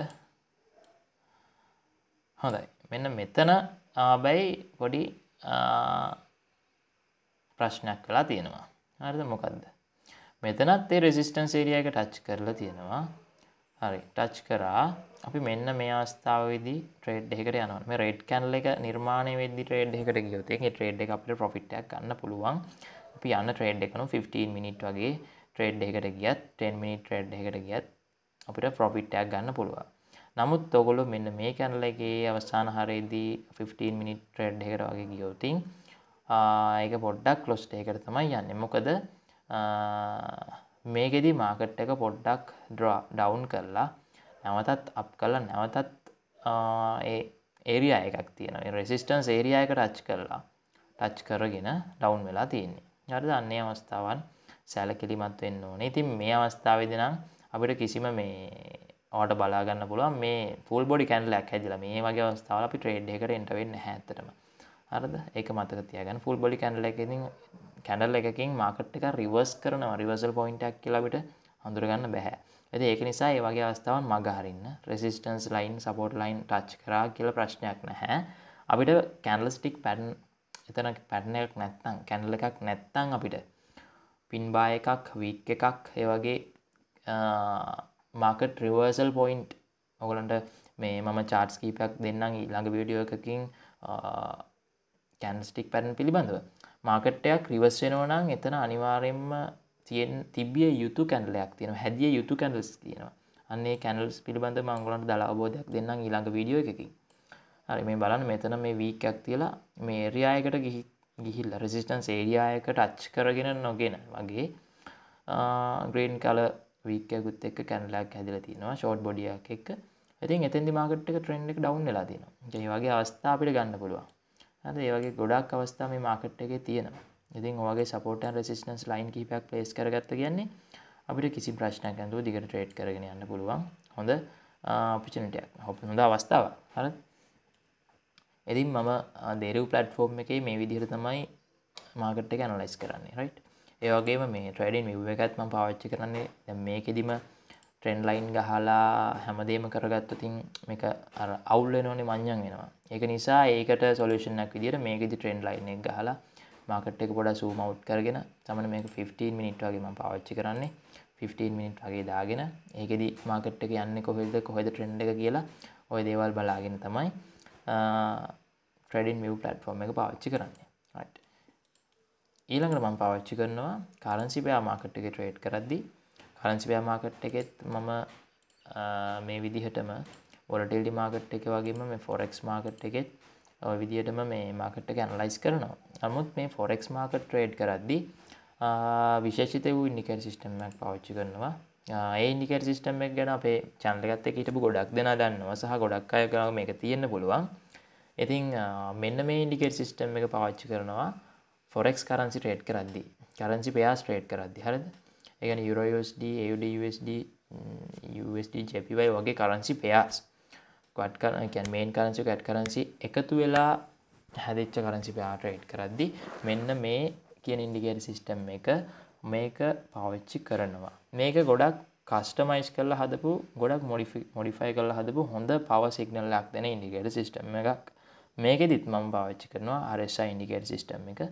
[SPEAKER 1] හොඳයි මෙන්න මෙතන ආබැයි පොඩි ප්‍රශ්නයක් කලා තියෙනවා හරිද මොකක්ද මෙතනත් ඒ රෙසිස්ටන්ස් ඒරියා එක ටච් කරලා තියෙනවා හරි ටච් කරා අපි මෙන්න මේ අවස්ථාවේදී ට්‍රේඩ් එකට යනවා මේ රේඩ් කැනල් එක නිර්මාණය වෙද්දී ට්‍රේඩ් එකට ගියොත් ඒකේ ට්‍රේඩ් එක අපිට ප්‍රොෆිට් එකක් ගන්න පුළුවන් අපි යන ට්‍රේඩ් එකන 15 මිනිට් වගේ ට්‍රේඩ් එකට ගියත් 10 මිනිට් ට්‍රේඩ් එකට ගියත් අපිට ප්‍රොෆිට් එකක් ගන්න පුළුවන් නමුත් ඔගොලො මෙන්න මේ කැනල එකේ අවස්ථාන හරේදී 15 මිනිට් ට්‍රෙඩ් එකට වගේ ගියෝතින් ඒක පොඩ්ඩක් ලොස්ට එකට තමයි යන්න මොකද මේකෙදි මාකට් එක පොඩ්ඩක් ඩවන්් කරලා නැවතත් අප කල නැවතත් ඒරිය එකක් තියෙන රෙසිස්ටන්ස් ඒරියයකට ටච් කරලා ටච් කරගෙන ඩවන්් වෙලා තියන්නේ හරි දන්නේ අවස්ථාවන් සෑල කිලිමත් වෙන්න ඕනේ ඉතින් මේ අවස්ථාවදනම් අපිට කිසිම මේ ඕට බලාගන්න පුළුව මේ ෆල් බොඩි කැන්ලක් හැදිල මේ වගේ අවස්ථාව අපි ට්‍රේඩ් එකට එටවෙන්න හැතරම අරද ඒක මතක තියගන්න ෆුල් බොඩි කැන්ල එකතින් කැඩල් එකකින් මාකට් එක රිවර්ස් කරන රිවර්සල් පොයින්ටක් කියලාබිට හඳුරගන්න බැහැ ඇති ඒක නිසා ඒ වගේ අවස්ථාවන් මගහරන්න resistance line support line touch කරා කියල ප්‍රශ්නයක් නැහැ අපිට කැන්ලස්ටික් පැන් එතන පැටනයක් නැත්තං කැනල එකක් නැත්තං අපිට පින් බා එකක් වීක් එකක් ඒවගේ මාකට් රිවර්සල් පොයින්ට් ඔගලන්ට මේ මම චාර්ස් කීපයක් දෙන්නම් ඊළඟ වීඩියෝ එකකින් කැන්ස්ටික් පැරන් පිළිබඳව මාකට්ටයක් රිවස් වෙනවනම් එතන අනිවාරයෙන්ම තියෙන් තිබිය යුතු කැනලයක් තියෙන හැදිය යුතු කැනල්ස් තියෙනවා අන්නේ කැනල්ස් පිළිබඳ මංගලන්ට දලාබෝධයක් දෙන්න ඊළඟ වීඩියෝ එකකින් හරි මේ බලන්න මෙතන මේ වීකයක් තියලා මේ එරියායකට ගිහි ගිහිල්ල රෙසිස්ටන්ස් ඒරියායක ටච් කරගෙන නොගෙන වගේ ග්‍රීන් කල වීකයකුත් එක් කැනලක් හැදිල තියෙනවා ෂෝට් බොඩියක් එක් ඉතින් එතැදි මාකට් එක ට්‍රෙන්ඩ් එක ඩව් වෙලා තියෙනවා ජයවාගේ අවස්ථාපිට ගන්න පුළුවන් හද ඒවගේ ගොඩක් අවස්ථා මේ මාකට් එකේ තියෙනවා ඉතින් ඔගේ සපෝටන් රෙසිස්ටන්ස් ලයින් කිහිපයක් ප්ලේස් කරගත්ත කියන්නේ අපිට කිසි ප්‍රශ්නයක් ඇඳුව දිගට ට්‍රේඩ් කරගෙන යන්න පුළුවන් හොඳ පිචනටයක් හොප හොඳ අවස්ථාව හර එතින් මම දේරව් පලට්ෆෝර්ම් එකේ මේ විදිහර තමයි මාකට් එක ඇනලයිස් කරන්නේ රයිට් ඒවගේ මේ ට්‍රඩන් විව එකත් ම පාච්චි කරන්නේ මේකෙදීම ට්‍රෙන්ඩ් ලයින් ගහලා හැමදේම කරගත්තතින් එක අවුල්ලනෝනේ මං්ඥන් වෙනවා ඒක නිසා ඒකට සොලෂනක් විදිර මේකෙදි ට්‍රෙන්ඩ් ලයින් එක ගහලා මාකට එක පොඩ සූමවුට් කරගෙන තමන මේක 15 මිනිට්වාගේම පාච්චි කරන්නේ 15 මිනිට් වගේ දාගෙන ඒකෙදි මාකට් එක යන්න කොහෙද කොහෙද ට්‍රෙන්ඩ් එක කියලා ඔය දේවල් බලාගෙන තමයි ට්‍රඩින් මියව් පලට්ෆෝර්ම් එක පාච්චි කරන්නේ ඊළඟට මං පාච්චි කරනවා කාරන්සිපයා මාකට් එක ට්‍රේඩ් කරද්දිී කරන්සිපයා මාකට් එකෙත් මම මේ විදිහටම ොලටල්ඩි මාකට් එක වගේම මේ ෆොරෙක්ස් මාකට් එකෙත් ඔය විදිහටම මේ මාකට් එක ඇනලයිස් කරනවා නමුත් මේ ෆොරෙක්ස් මාකට් ට්‍රේඩ් කරද්දි විශේෂිත වූ ඉන්නිකර සිිස්ටම්මක් පාච්චි කරනවා ඒ ඉන්නිකර සිිස්ටම් එක ගැන අපේ චන්දගත්ත එකටපු ගොඩක් දෙෙන දන්නවා සහ ගොඩක් අය කරම මේක තියෙන්න පුළුවන් ඉතින් මෙන්න මේ ඉන්ඩිකෙට සිිස්ටම් එක පාච්චි කරනවා ෆොරෙක්ස් කරන්සි ට්‍රේඩ් කරද්දි කරන්සි පයා ස්ට්‍රේට් කරද්දි හරද එකන යුරෝස්D USD USD ජැපිවයි වගේ කරන්සි පෙයාස් කට් කරන මේන් කරන්සි කැට් කරන්සි එකතු වෙලා හැදිච්ච කරන්සි පයාට රයිට් කරද්දි මෙන්න මේ කියන ඉන්ඩිගේට සිිස්ටම් එක මේක පාවිච්චි කරනවා මේක ගොඩක් කස්ටමයිස් කල්ල හදපු ගොඩක් මොඩිෆයි කල්ල හදපු හොඳ පව සිගනල්ලක් දෙන ඉන්ඩිගේට සිිටම් එකක් මේකෙදිත් මම පාවිච්චි කරනවා අරසා ඉන්ඩිගේට සිිටම් එක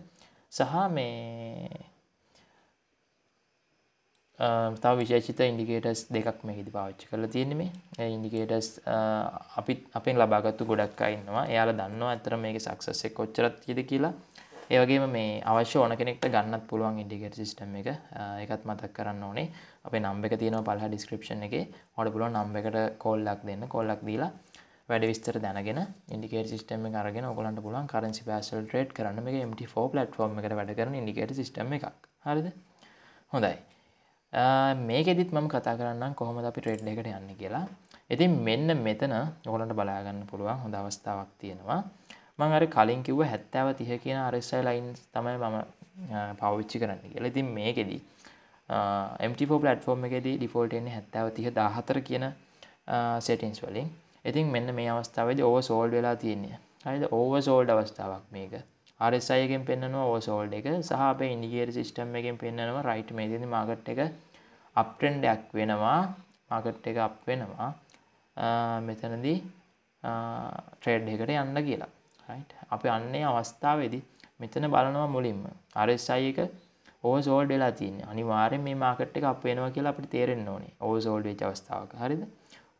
[SPEAKER 1] සහ මේ තව විශේෂිත ඉන්ඩිකේටස් දෙකක් මෙහිදි පාච්චි කළ තියෙන මේ ඉන්ඩිකේටස් අපි අපෙන් ලබාගත්තු ගොඩක් අයින්නවා එයාල දන්නවා ඇතර මේක සක්සස්සෙක් කොච්චරත් කියද කියලා ඒවගේ මේ අවශ්‍ය ඕන කෙනෙක්ට ගන්නත් පුළුවන් ඉන්ඩිකේට සිිටම් එක එකත් මතක් කරන්න ඕනේ අප නම්බ එක තියෙන පල්හ ඩිස්ක්‍රපෂන් එක හොඩ පුළුව නම්බ එකට කොල්ලක් දෙන්න කොල්ලක් දීලා වැඩ විස්තර දැනගෙන ඉන්ඩිකේට සිිටම අරගෙන ඔගලන්ට පුළුවන් කරන්සි පෑසල් ට්‍රේඩ් කරන්න මේ MT4 පලට්ෆෝර්ම් එකට වැඩ කරන ඉන්ඩිකේට සිිටම එකක් හරිද හොඳයි මේකෙදිත් මම කතා කරන්න කොහොම අපි ට්‍රේඩ් එකට යන්න කියලා ඉතින් මෙන්න මෙතන ඔගලන්ට බලාගන්න පුළුවන් හොඳ අවස්ථාවක් තියෙනවා මං අර කලින් කිව්ව හැත්තාව තිහ කියන අරස්සයි ලයින් තමයි මම පවිච්චි කරන්න කියලා ඉතින් මේකෙදී MT4 පලටෆෝර්ම් එකෙදී ඩිෆෝල්ටන්නේ හැත්තාව තිහ දාහතර කියන සෙටින්ස් වලින් ඉතින් මෙන්න මේ අවස්ථාවද ඕව සෝල්ඩ් වෙලා තියෙන්නේ අයිද ඕව සෝල්ඩ් අවස්ථාවක් මේක අරසයගෙන් පෙන්න්නවා ඕසෝල්ඩ එක සහප ඉන්ඩිගේර සිිස්ටම් එකෙන් පෙන්න්නනවා රයිට් මේ තින මගට් එක අප්ටෙන්ඩක් වෙනවා මගට් එක අප් වෙනවා මෙතනදී ට්‍රේඩ් එකට යන්න කියලා අපි අන්නේ අවස්ථාවේදී මෙතන බලනවා මුලින්ම අරසයි එක ඕසෝල්ඩ වෙලා තියන්නේ අනිවාරෙන් මේ මාකට් එක අප වෙනවා කියලා අපට තේරෙන්න ඕනේ ඕසෝල්ඩ් වෙච්ච අවස්ථාවක හරිද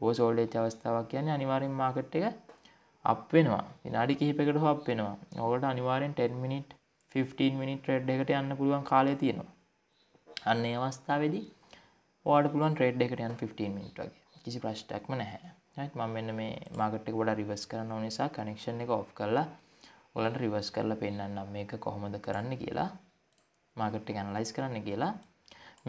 [SPEAKER 1] ඕසෝල්ඩ් වෙච්ච අවස්ථාවක් කියන්නේ අනිවාර්යෙන් මාකට් එක අප් වෙනවා විනාඩි කිහිපකට හොප් වෙනවා ඕකට අනිවාරෙන් 10 මිනිට් 15 මිනිට් ට්‍රෙඩ් එකට යන්න පුළුවන් කාලය තියෙනවා අන්න ඒ අවස්ථාවේදී ඔයාට පුළුවන් ට්‍රේඩ් එකට යන්න 15 මිනිට් වගේ කිසි ප්‍රශ්නයක්ම නැහැ හරි මම මෙන්න මේ මාකට් එක වඩා රිවර්ස් කරන්න ඕන නිසා කනෙක්ෂන් එක ඔෆ් කරලා ඔයාලට රිවර්ස් කරලා පෙන්නන්නම් මේක කොහොමද කරන්න කියලා මාකට් එක ඇනලයිස් කරන්න කියලා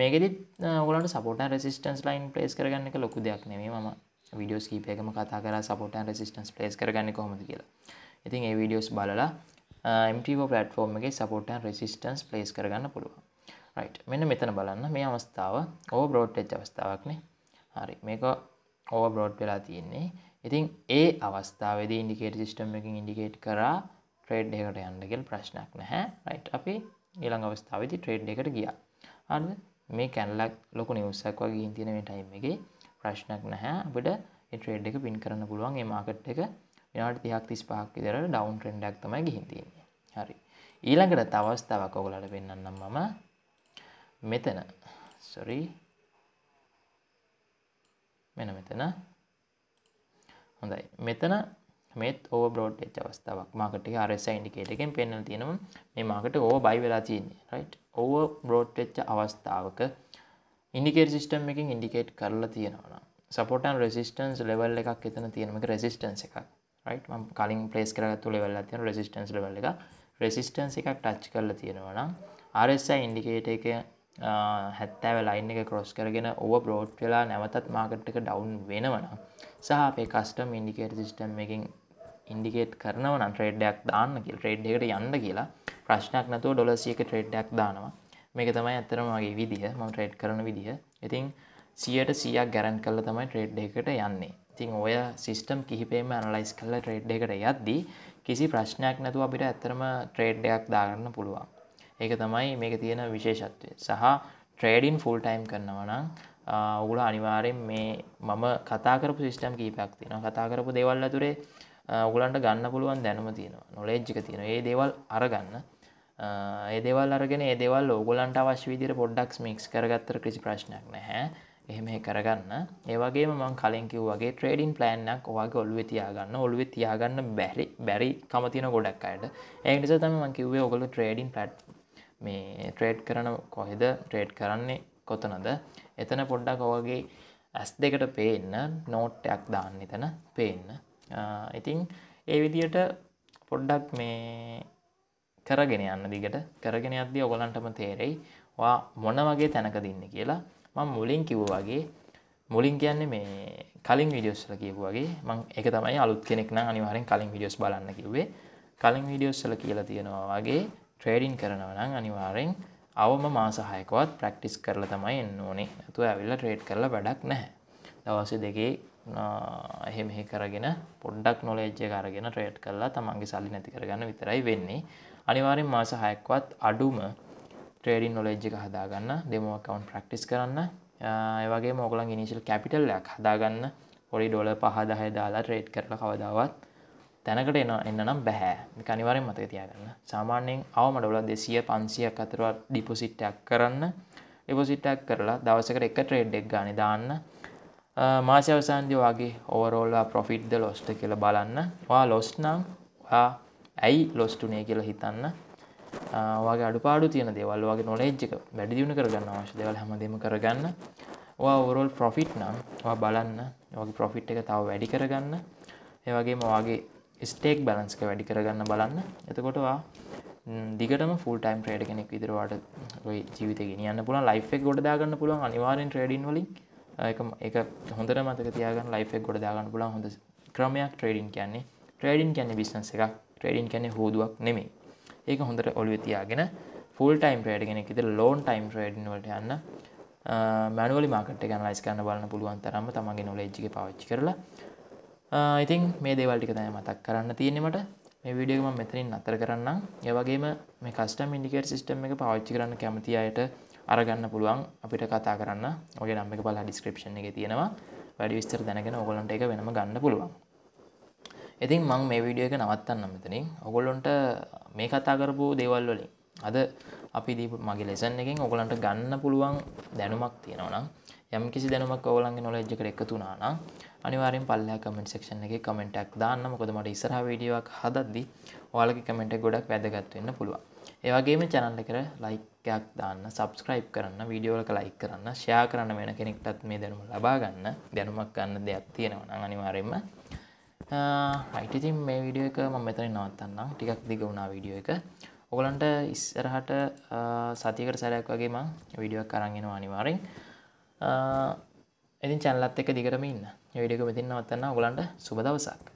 [SPEAKER 1] මේකෙදිත් ඔයාලට support and resistance line place කරගන්න එක ලොකු දෙයක් නෙමෙයි මම විඩියෝස් කීපයකම කතා කර සපොටන් රෙසිස්ටන්ස් ප්ලේස් කරගන්න කොහොමද කියලා ඉතින් ඒ විඩියෝස් බලලා MTෝ පලටෆෝර්ම් එක සපොටන් රෙසිස්ටන්ස් ප්ලේස් කරගන්න පුළුවන් රයි් මෙන්න මෙතන බලන්න මේ අවස්ථාව ඕ බ්‍රෝට්ච් අවස්ථාවක්නේ හරි මේක ඕව බ්‍රෝඩ් වෙලා තියෙන්නේ ඉතින් ඒ අවස්ථාවද ඉන්ඩිකේට සිිස්ටම් එකින් ඉන්ඩිකේට් කරා ට්‍රේඩ් එකට යන්නගෙල් ප්‍රශ්නයක් නැහැ රයිට් අපි ඊළඟ අවස්ථාවදි ට්‍රේඩ් එකට ගියා අන්න මේ කැනලක් ලොකු නිවසක් වගේ ඉතිනම ටයිම් එකගේ ප්‍රශ්නක් නැහැ අපට ට්‍රේඩ් එක පින් කරන්න පුළුවන් ඒ මාකට් එක විනාට තියක් තිස් පහක් විදර ඩවන් ට්‍රෙන්ඩක් තමයි ගිහිතින්නේ හරි ඊළඟට තවස්ථාවක් ඔගලට පෙන්න්නම් මම මෙතන සොරි මෙන මෙතන හොඳයි මෙතන මෙත් ඕ බෝඩ් එච් අවස්ථාවක් මාකට රස ඉන්ඩිකේට එකෙන් පෙන්න තියෙනවා මේ මාකට ඕ බයි වෙලා තියන්නේ රයි් ඕ බෝඩ් එච්ච අවස්ථාවක ඉන්ඩිකේට සිිටම් එකින් ඉන්ඩිකේට් කරලා තියෙනවා සපොටන් රෙසිස්ටන්ස් ලෙවල් එකක් එතන තියෙනමක රෙසිස්ටන්ස් එකක් රයිට් කලින් පලේස් කරගත්තු ලෙවල් තියෙන රෙසිස්ටන්ස් ලෙවල් එක රෙසිස්ටන්ස් එකක් ටච් කරලා තියෙනවනම් RSI ඉන්ඩිකේට එක හැත්තෑව ලයින් එක ක්‍රොස් කරගෙන ඔව බ්‍රෝඩ් වෙලා නැවතත් මාකට් එක ඩවන්් වෙනවනම් සහ අපේ කස්ටම් ඉන්ඩිකේට සිිටම් එකින් ඉන්ඩිකේට් කරනවන ට්‍රේඩ්ඩයක් දාන්න කිය ට්‍රේඩ් එකට යන්න කියලා ප්‍රශ්නයක් නැතුව ඩොලසියක ට්‍රේඩ්ඩක් දානවා මේක තමයි ඇත්තරම මගේ විදිහ ම ට්‍රේඩ් කරන විදිහ ඉතින් සියට සියක් ගැරන් කල්ල තමයි ට්‍රේඩ් එකට යන්නේ ඉතින් ඔය සිිස්ටම් කිහිපේම ඇනලයිස් කල්ල ට්‍රේඩ් එකට යද්දී කිසි ප්‍රශ්නයක් නැතුව අපිට ඇත්තරම ට්‍රේඩ් එකක් දාගන්න පුළුවන් ඒක තමයි මේක තියෙන විශේෂත්වය සහ ට්‍රේඩින් ෆුල් ටයිම් කරනවනම් ඔගුල අනිවාරයෙන් මේ මම කතාකරපු සිිස්ටම් කීපයක් තියෙන කතාකරපු දෙවල් ඇතුරේ ඔගුලන්ට ගන්න පුළුවන් දැනම තියෙනවා නොලේජ්ජික තියෙන ඒ දේවල් අරගන්න ඒදවල් අරගෙන ඒදවල් ඕගොලන්ට අවශ්‍ය විදිර පොඩ්ඩක් මික්ස් කරගත්තර කිසි ප්‍රශ්නයක් නැහැ එහෙම කරගන්න ඒවගේ මං කලින්කිව වගේ ට්‍රේඩින් ප්ලෑන්නක් වගේ ඔල්ුව තියාගන්න ඔල්ුව තියාගන්න බැරි බැරි කමතින ගොඩක් අයට ඒනිස තම මං කිවේ ඔගොල ට්‍රේඩින් පට් මේ ට්‍රේඩ් කරන කොහෙද ට්‍රේඩ් කරන්නේ කොතනද එතන පොඩ්ඩක් ඔවගේ ඇස් දෙකට පේන්න නෝට්ටයක් දාන්න එතන පේන්න ඉතිං ඒ විදියට පොඩ්ඩක් මේ කරගෙන යන්න දිගට කරගෙන අද්දී ඔගොලන්ටම තේරෙයි වා මොන වගේ තැනක දෙන්න කියලා මං මුලින් කිව්ව වගේ මුලින් කියන්නේ මේ කලින් විඩියෝස්ල කියපු වගේ මං එක තමයි අලුත් කෙනෙක් නම් අනිවාරෙන් කලින් විඩියෝස් බලන්න කිව්වේ කලින් විඩියෝස්සල කියලා තියෙනවා වගේ ට්‍රේඩින් කරනවා නම් අනිවාරෙන් අවම මාසහයකවත් ප්‍රක්ටිස් කරලා තමයි එන්න ඕනේ ඇතුව ඇවිල්ල ට්‍රේඩ් කරලා වැඩක් නැහැ දවස දෙකේ එහෙමෙහි කරගෙන පොඩ්ඩක් නොලේජ්ජය කරගෙන ට්‍රේට් කරලා තමන්ගේ සල්ලි නැති කරගන්න විතරයි වෙන්නේ අනිවාරෙන් මාස හයක්වත් අඩුම ට්‍රේඩින් නොලෙජ් එක හදාගන්න දෙමෝ කවුන් ප්‍රක්ටිස් කරන්න ඒවගේ මොගලන් ඉනිශල් කැපිටල්ලයක් හදාගන්න පොඩි ඩොල පහදහය දාලා ට්‍රේඩ් කරල කවදාවත් තැනකට එන එන්න නම් බැහැ කනිවරෙන් මතක තියාගන්න සාමාන්‍යයෙන් අවම ඩොල දෙසිය පන්සියක් අතරවත් ඩිපොසිට්ටයක් කරන්න ඩිපොසිට්ටක් කරලා දවසකට එක ට්‍රේඩ් එක් ගනි දාන්න මාසවසන්දි වගේ ඕරෝල්ලා ප්‍රොෆිට්ද ලොස්ට කියල බලන්න වා ලොස්නම් වා ඇයි ලොස්ටුනේ කියලා හිතන්න වගේ අඩුපාඩු තියෙන දේවල් වගේ නොලෙජ්ජක වැඩි දියුණු කරගන්න අවශ්‍ය දේවල් හැමදේම කරගන්න ඔයා ඕවරෝල් ප්‍රොෆිට් නම් ඔයා බලන්න ඔයාගේ ප්‍රොෆිට් එක තව වැඩි කරගන්න ඒ වගේම ඔයාගේ ස්ටේක් බැලන්ස් එක වැඩි කරගන්න බලන්න එතකොට ඔයා දිගටම ෆුල් ටයිම් ට්‍රේඩ් කෙනෙක් විදිහට ඔයාට ජීවිතේ ගෙනියන්න පුළුවන් ලයිෆ් එක ගොඩ දාගන්න පුළුවන් අනිවාර්යෙන් ට්‍රේඩින් වලින් ඒක ඒක හොඳට මතක තියාගන්න ලයිෆ් එක ගොඩ දාගන්න පුළුවන් හොඳ ක්‍රමයක් ට්‍රේඩින් කියන්නේ ට්‍රේඩින් කියන්නේ බිස්නස් එකක් ට්‍රේඩින් කැනෙ හෝදුවක් නෙමේ ඒක හොඳට ඔලු තියාගෙන ෆල් ටයිම් ්‍රේඩ් ගෙන ෙද ලෝන් ටයිම් ්‍රේඩ්නට යන්න මැනුවල මාකට ගැනලයිස් කරන්න බලන්න පුළුවන් තරම තමගේ නොලෙජ්ි පවච්චි කරලා ඉතින් මේ දේවල්ටික තය මතක් කරන්න තියෙනෙමට මේ විඩියම මෙතනින් අතර කරන්න ඒවගේම මේ කස්ටම් ඉන්ඩිකර් සිිටම් එක පවච්චි කරන්න කැමති අයට අරගන්න පුළුවන් අපිට කතා කරන්න ඔගේ නම්ම එක පලා ඩිස්ක්‍රපෂණ එක තියෙනවා වැඩි විස්තර දැනගෙන ඔගොලන්ට එක වෙනම ගන්න පුළුවන් ඉතින් මං මේ විඩිය එක නවත්තන්න මෙතනින් ඔගොල්ලොන්ට මේ කතා කරපු දේවල් වලින් අද අපි දීපු මගේ ලෙසන් එකින් ඔගලන්ට ගන්න පුළුවන් දැනුමක් තියෙනවනම් යම් කිසි දැනුමක් ඔගලන්ගේ නොලෙජ් එකට එකතු වුණා නම් අනිවාර්යෙන් පල්ලෙහා කමෙන්ට් සෙක්ෂන් එකේ කමෙන්ට් එකක් දාන්න මොකද මට ඉස්සරහා වීඩියෝවක් හදද්දි ඔයාලගේ කමෙන්ට් එක ගොඩක් වැදගත් වෙන්න පුළුවන්. ඒ වගේම channel එකට like එකක් දාන්න, subscribe කරන්න, වීඩියෝ වලට like කරන්න, share කරන්න වෙන කෙනෙක්ටත් මේ දැනුම ලබා ගන්න, දැනුමක් ගන්න දෙයක් තියෙනවා නම් අනිවාර්යෙන්ම අයිටතින් මේ විඩිය එක ම මෙතන නවත්තන්නම් ටිකක් දිග වුණා විඩියෝ එක ඔගලන්ට ඉස්සරහට සතිකට සැරයක් වගේම විඩියක් කරන්ගෙනවා අනිවාරෙන් ඉතින් චැනලත් එක දිගරම ඉන්න විඩියක මෙතින්න නවත්තන්න ඔගලන්ට සුබදවසක්